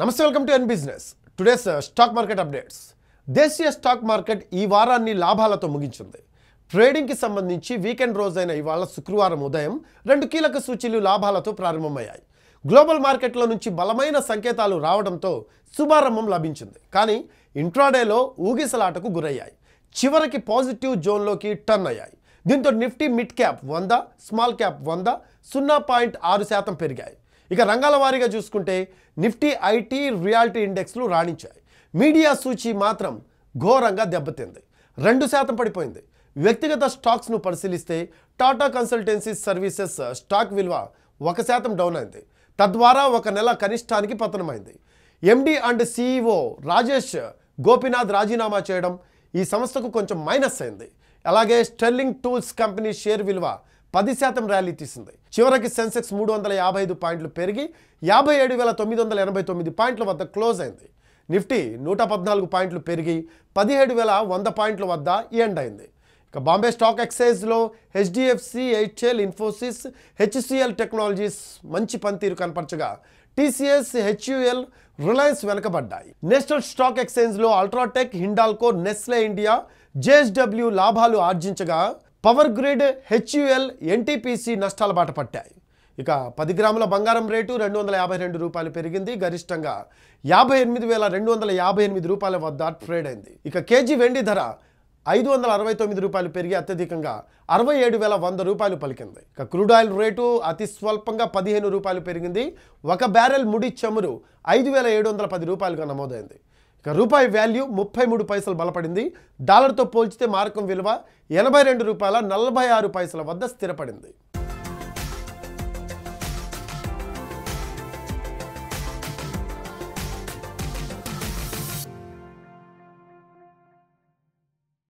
నమస్తే welcome to N business today's uh, stock market updates దేశీయ stock market ఈ వారాన్ని లాభాలతో ముగించింది ట్రేడింగ్కి సంబంధించి వీకెండ్ రోజైన ఇవాళ శుక్రవారం ఉదయం రెండు కీలక సూచీలు లాభాలతో ప్రారంభమయ్యాయి గ్లోబల్ మార్కెట్లో నుంచి బలమైన సంకేతాలు రావడంతో శుభారంభం లభించింది కానీ ఇంట్రాడేలో ఊగిసలాటకు గురయ్యాయి చివరికి పాజిటివ్ జోన్లోకి టర్న్ అయ్యాయి దీంతో నిఫ్టీ మిడ్ క్యాప్ వంద స్మాల్ క్యాప్ వంద సున్నా పాయింట్ ఆరు శాతం పెరిగాయి ఇక రంగాల వారీగా చూసుకుంటే నిఫ్టీ ఐటీ రియాలిటీ ఇండెక్స్లు రాణించాయి మీడియా సూచి మాత్రం ఘోరంగా దెబ్బతింది రెండు శాతం పడిపోయింది వ్యక్తిగత స్టాక్స్ను పరిశీలిస్తే టాటా కన్సల్టెన్సీ సర్వీసెస్ స్టాక్ విలువ ఒక శాతం డౌన్ అయింది తద్వారా ఒక నెల కనిష్టానికి పతనమైంది MD and CEO Rajesh Gopinath రాజీనామా చేయడం ఈ సంస్థకు కొంచెం మైనస్ అయింది అలాగే స్టెర్లింగ్ టూల్స్ కంపెనీ షేర్ విలువ పది శాతం ర్యాలీ తీసింది చివరికి సెన్సెక్స్ మూడు వందల యాభై ఐదు పాయింట్లు పెరిగి యాభై ఏడు వేల తొమ్మిది వందల ఎనభై తొమ్మిది పాయింట్ల వద్ద క్లోజ్ అయింది నిఫ్టీ నూట పద్నాలుగు పాయింట్లు పెరిగి పదిహేడు వేల వంద పాయింట్ల వద్ద ఎండ్ అయింది ఇక బాంబే స్టాక్ ఎక్సైజ్లో HDFC HL Infosys HCL technologies మంచి పనితీరు కనపరచగా టీసీఎస్ హెచ్యుఎల్ రిలయన్స్ వెనకబడ్డాయి నేషనల్ స్టాక్ ఎక్స్చేంజ్లో UltraTech Hindalco Nestle India JSW లాభాలు ఆర్జించగా పవర్ గ్రిడ్ హెచ్యుఎల్ ఎన్టీపీసీ నష్టాల బాట పట్టాయి ఇక పది గ్రాముల బంగారం రేటు రెండు వందల యాభై రెండు రూపాయలు పెరిగింది గరిష్టంగా యాభై ఎనిమిది వేల రెండు వందల యాభై ఎనిమిది రూపాయల వద్ద ట్రేడ్ అయింది ఇక కేజీ వెండి ధర ఐదు వందల అరవై తొమ్మిది రూపాయలు పెరిగి అత్యధికంగా అరవై ఏడు వేల వంద రూపాయలు పలికింది ఇక క్రూడ్ ఆయిల్ రేటు అతి స్వల్పంగా పదిహేను రూపాయలు పెరిగింది ఒక బ్యారెల్ ముడి చమురు ఐదు వేల ఏడు వందల పది రూపాయలుగా నమోదైంది రూపాయి వాల్యూ ముప్పై మూడు పైసలు బలపడింది డాలర్తో పోల్చితే మార్కం విలువ ఎనభై రెండు రూపాయల నలభై ఆరు పైసల వద్ద స్థిరపడింది